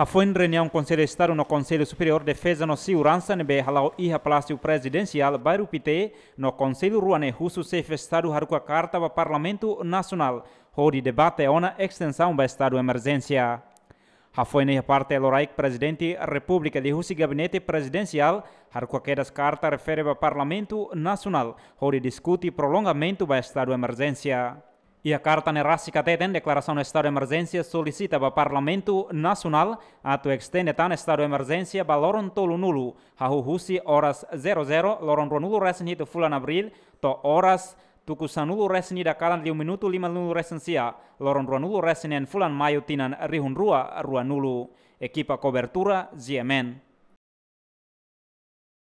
A foi em reunião com o Conselho de Estado no Conselho Superior de Defesa no Segurança Behalau e a Palácio Presidencial Bairro Pité no Conselho Ruane Russo Sefe Estado a Carta para Parlamento Nacional. onde debate ona extensão do Estado Emergência. A foi na parte Loraik Presidente da República de Rússia Gabinete Presidencial a Carta refere para Parlamento Nacional. onde discute prolongamento do Estado Emergência. E a Carta na Rássica Teten, declaração de estado de emergência, solicita para o Parlamento Nacional a tu extende tan estado de emergência para loron tolu nulo, a Rússia horas 00, loron Ronulu resni de fulan abril, to horas tukusanulo resni da kalan liu minuto lima nulo resensia, loron Ronulu resni en fulan maio tinan rihun rua, rua nulu Equipa cobertura, GMN.